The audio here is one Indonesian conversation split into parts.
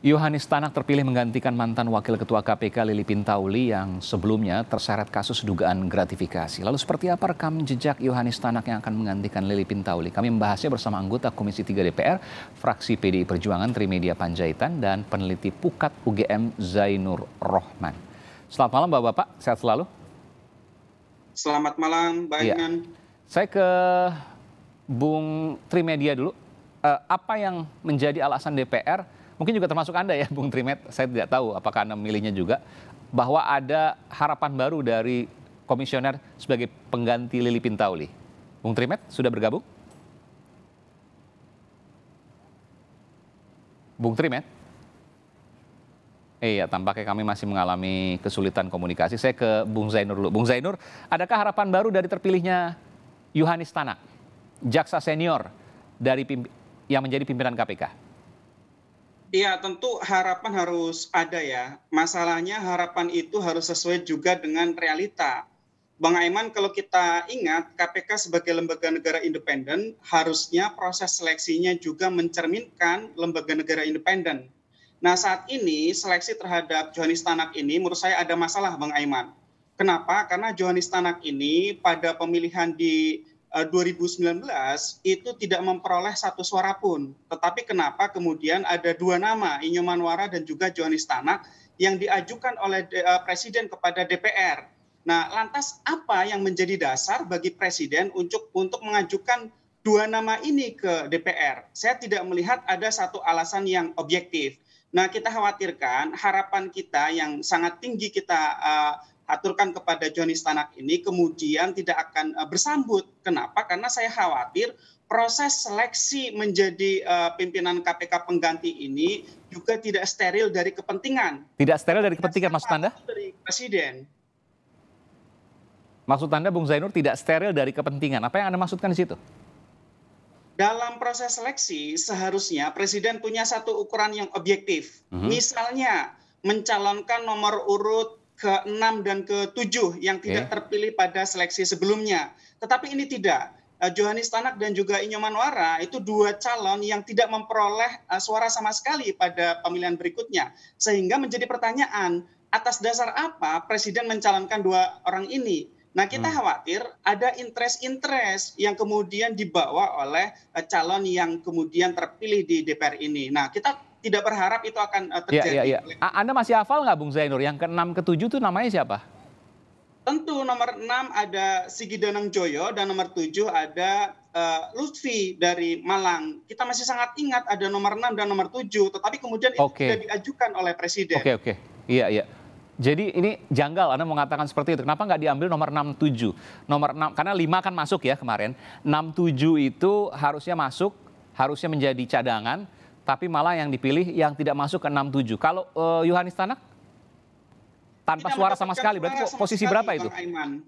Yohanes Tanak terpilih menggantikan mantan Wakil Ketua KPK Lili Pintauli yang sebelumnya terseret kasus dugaan gratifikasi. Lalu seperti apa rekam jejak Yohanes Tanak yang akan menggantikan Lili Pintauli? Kami membahasnya bersama anggota Komisi 3 DPR, fraksi PDI Perjuangan Trimedia Panjaitan, dan peneliti Pukat UGM Zainur Rohman. Selamat malam Bapak-Bapak, sehat selalu. Selamat malam, Mbak ya. Saya ke Bung Trimedia dulu. Uh, apa yang menjadi alasan DPR mungkin juga termasuk Anda ya, Bung Trimet, saya tidak tahu apakah Anda memilihnya juga, bahwa ada harapan baru dari komisioner sebagai pengganti Lili Pintauli. Bung Trimet, sudah bergabung? Bung Trimet? Iya, tampaknya kami masih mengalami kesulitan komunikasi. Saya ke Bung Zainur dulu. Bung Zainur, adakah harapan baru dari terpilihnya Yohanis Tanak, jaksa senior dari yang menjadi pimpinan KPK? Iya, tentu harapan harus ada ya. Masalahnya harapan itu harus sesuai juga dengan realita. Bang Aiman, kalau kita ingat, KPK sebagai lembaga negara independen harusnya proses seleksinya juga mencerminkan lembaga negara independen. Nah, saat ini seleksi terhadap Johanis Tanak ini menurut saya ada masalah, Bang Aiman. Kenapa? Karena Johanis Tanak ini pada pemilihan di 2019 eh, itu tidak memperoleh satu suara pun. Tetapi kenapa kemudian ada dua nama, Inyo Manwara dan juga Johanis Tanak yang diajukan oleh eh, Presiden kepada DPR. Nah, lantas apa yang menjadi dasar bagi Presiden untuk untuk mengajukan dua nama ini ke DPR? Saya tidak melihat ada satu alasan yang objektif. Nah, kita khawatirkan harapan kita yang sangat tinggi kita uh, aturkan kepada Joni Stanak ini kemudian tidak akan uh, bersambut. Kenapa? Karena saya khawatir proses seleksi menjadi uh, pimpinan KPK pengganti ini juga tidak steril dari kepentingan. Tidak steril dari kepentingan maksud Anda? Dari presiden. Maksud Anda Bung Zainur tidak steril dari kepentingan. Apa yang Anda maksudkan di situ? dalam proses seleksi seharusnya presiden punya satu ukuran yang objektif. Mm -hmm. Misalnya mencalonkan nomor urut ke-6 dan ke-7 yang tidak terpilih pada seleksi sebelumnya. Tetapi ini tidak. Eh, Johanis Tanak dan juga Inyoman Wara itu dua calon yang tidak memperoleh eh, suara sama sekali pada pemilihan berikutnya. Sehingga menjadi pertanyaan, atas dasar apa Presiden mencalonkan dua orang ini? Nah, kita hmm. khawatir ada interest-interest yang kemudian dibawa oleh eh, calon yang kemudian terpilih di DPR ini. Nah, kita tidak berharap itu akan eh, iya, terjadi. Ya, ya, ya. Anda masih hafal nggak Bung Zainur? Yang ke-6 ke-7 itu namanya siapa? Tentu nomor 6 ada Sigi Danang Joyo dan nomor 7 ada uh, Lutfi dari Malang. Kita masih sangat ingat ada nomor 6 dan nomor 7, tetapi kemudian okay. itu tidak diajukan oleh Presiden. Oke, okay, oke. Okay. Iya, iya. Jadi ini janggal Anda mengatakan seperti itu. Kenapa nggak diambil nomor 67? Nomor 6 karena 5 kan masuk ya kemarin. 67 itu harusnya masuk, harusnya menjadi cadangan tapi malah yang dipilih yang tidak masuk ke 67. Kalau uh, Tanak tanpa tidak suara sama sekali, berarti sama posisi sekali, berapa itu? Aiman.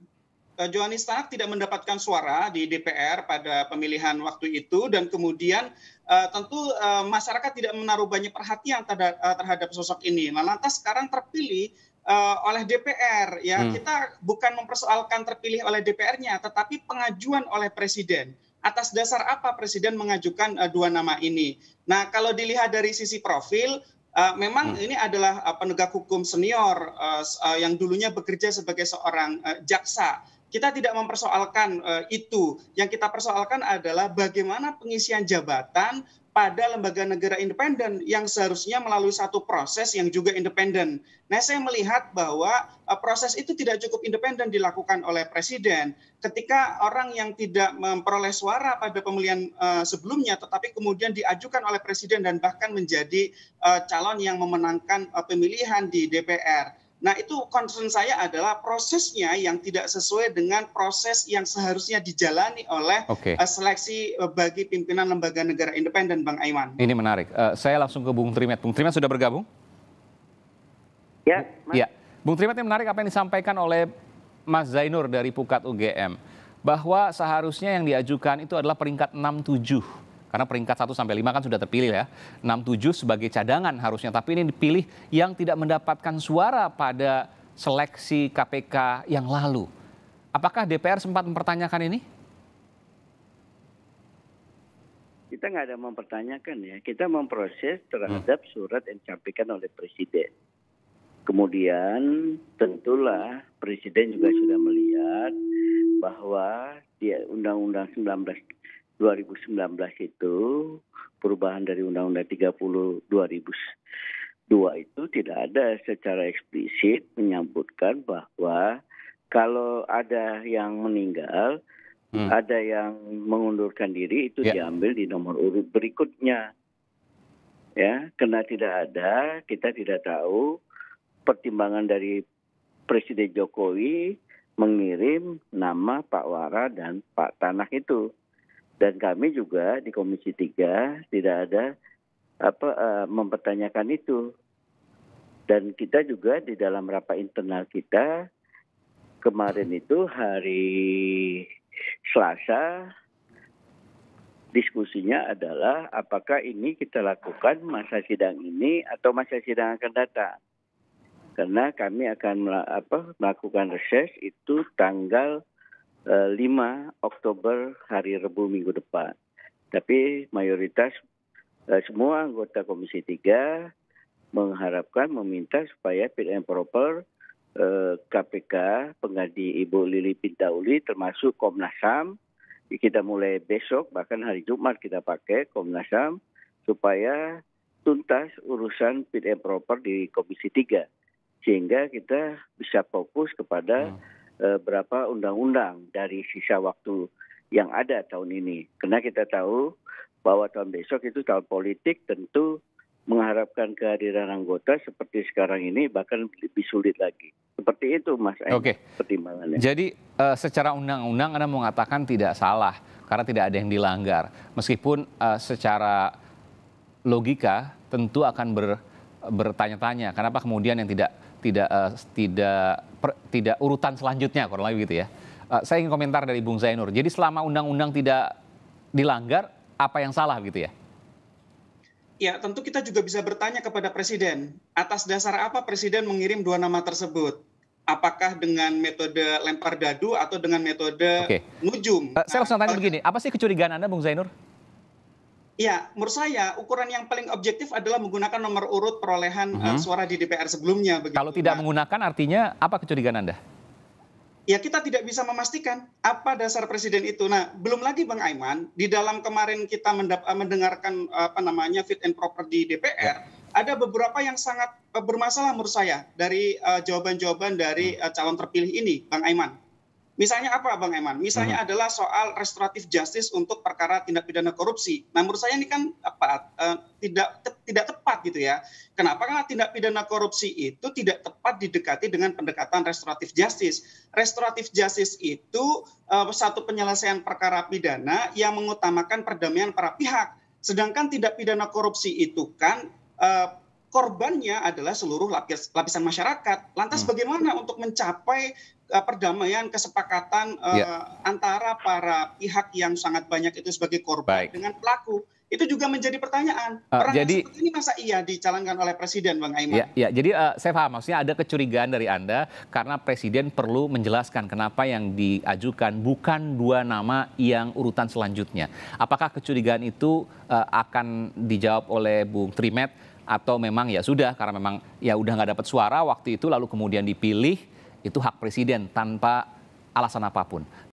Uh, tidak mendapatkan suara di DPR pada pemilihan waktu itu dan kemudian uh, tentu uh, masyarakat tidak menaruh banyak perhatian terhadap, uh, terhadap sosok ini. Nah, lantas sekarang terpilih uh, oleh DPR ya hmm. kita bukan mempersoalkan terpilih oleh DPR-nya tetapi pengajuan oleh presiden atas dasar apa presiden mengajukan uh, dua nama ini. Nah, kalau dilihat dari sisi profil, uh, memang hmm. ini adalah uh, penegak hukum senior uh, uh, yang dulunya bekerja sebagai seorang uh, jaksa kita tidak mempersoalkan uh, itu. Yang kita persoalkan adalah bagaimana pengisian jabatan pada lembaga negara independen yang seharusnya melalui satu proses yang juga independen. Nah, saya melihat bahwa uh, proses itu tidak cukup independen dilakukan oleh presiden. Ketika orang yang tidak memperoleh suara pada pemilihan uh, sebelumnya, tetapi kemudian diajukan oleh presiden dan bahkan menjadi uh, calon yang memenangkan uh, pemilihan di DPR. Nah, itu concern saya adalah prosesnya yang tidak sesuai dengan proses yang seharusnya dijalani oleh okay. Eh, seleksi eh, bagi pimpinan lembaga negara independen, Bang Aiman. Ini menarik. Uh, saya langsung ke Bung Trimet. Bung Trimet sudah bergabung? Ya. Mas. Ya. Bung Trimet yang menarik apa yang disampaikan oleh Mas Zainur dari Pukat UGM bahwa seharusnya yang diajukan itu adalah peringkat 67 karena peringkat 1 sampai 5 kan sudah terpilih ya. 67 sebagai cadangan harusnya, tapi ini dipilih yang tidak mendapatkan suara pada seleksi KPK yang lalu. Apakah DPR sempat mempertanyakan ini? Kita nggak ada mempertanyakan ya. Kita memproses terhadap hmm. surat yang disampaikan oleh Presiden. Kemudian tentulah Presiden juga sudah melihat bahwa di Undang-Undang 19 2019 itu perubahan dari Undang-Undang 30 2002 itu tidak ada secara eksplisit menyambutkan bahwa kalau ada yang meninggal, hmm. ada yang mengundurkan diri itu yeah. diambil di nomor urut berikutnya. Ya, karena tidak ada, kita tidak tahu pertimbangan dari Presiden Jokowi mengirim nama Pak Wara dan Pak Tanah itu dan kami juga di Komisi 3 tidak ada apa uh, mempertanyakan itu dan kita juga di dalam rapat internal kita kemarin itu hari Selasa diskusinya adalah apakah ini kita lakukan masa sidang ini atau masa sidang akan datang karena kami akan melakukan reses itu tanggal 5 eh, Oktober hari Rebu minggu depan. Tapi mayoritas eh, semua anggota Komisi 3 mengharapkan meminta supaya fit and proper KPK, eh, pengganti Ibu Lili Pintauli termasuk Komnas HAM kita mulai besok bahkan hari Jumat kita pakai Komnas HAM supaya tuntas urusan fit and proper di Komisi 3 sehingga kita bisa fokus kepada hmm Eh, berapa undang-undang dari sisa waktu yang ada tahun ini. Karena kita tahu bahwa tahun besok itu tahun politik tentu mengharapkan kehadiran anggota seperti sekarang ini bahkan lebih sulit lagi. Seperti itu Mas Ayn Oke. pertimbangannya. Jadi uh, secara undang-undang Anda mengatakan tidak salah karena tidak ada yang dilanggar. Meskipun uh, secara logika tentu akan ber, bertanya-tanya kenapa kemudian yang tidak tidak uh, tidak per, tidak urutan selanjutnya kurang lebih gitu ya. Uh, saya ingin komentar dari Bung Zainur. Jadi selama undang-undang tidak dilanggar, apa yang salah gitu ya? Ya, tentu kita juga bisa bertanya kepada presiden, atas dasar apa presiden mengirim dua nama tersebut? Apakah dengan metode lempar dadu atau dengan metode okay. nujum? Uh, saya langsung tanya begini, apa sih kecurigaan Anda Bung Zainur? Ya, menurut saya ukuran yang paling objektif adalah menggunakan nomor urut perolehan hmm. uh, suara di DPR sebelumnya. Begitu. Kalau tidak nah, menggunakan, artinya apa kecurigaan Anda? Ya, kita tidak bisa memastikan apa dasar presiden itu. Nah, belum lagi Bang Aiman, di dalam kemarin kita eh, mendengarkan apa namanya fit and proper di DPR, ya. ada beberapa yang sangat eh, bermasalah menurut saya dari jawaban-jawaban uh, dari uh, calon terpilih ini, Bang Aiman. Misalnya apa Bang Eman? Misalnya hmm. adalah soal restoratif justice untuk perkara tindak pidana korupsi. Nah, menurut saya ini kan apa uh, eh, tidak te tidak tepat gitu ya. Kenapa? Karena tindak pidana korupsi itu tidak tepat didekati dengan pendekatan restoratif justice. Restoratif justice itu uh, satu penyelesaian perkara pidana yang mengutamakan perdamaian para pihak. Sedangkan tindak pidana korupsi itu kan uh, korbannya adalah seluruh lapis, lapisan masyarakat. Lantas hmm. bagaimana untuk mencapai uh, perdamaian kesepakatan uh, eh, yeah. antara para pihak yang sangat banyak itu sebagai korban Baik. dengan pelaku? Itu juga menjadi pertanyaan. Uh, ah, Perang jadi seperti ini masa iya dicalankan oleh presiden, Bang Aiman? Ya, ya jadi uh, saya paham maksudnya ada kecurigaan dari Anda karena presiden perlu menjelaskan kenapa yang diajukan bukan dua nama yang urutan selanjutnya. Apakah kecurigaan itu uh, akan dijawab oleh Bung Trimet? atau memang ya sudah karena memang ya udah nggak dapat suara waktu itu lalu kemudian dipilih itu hak presiden tanpa alasan apapun.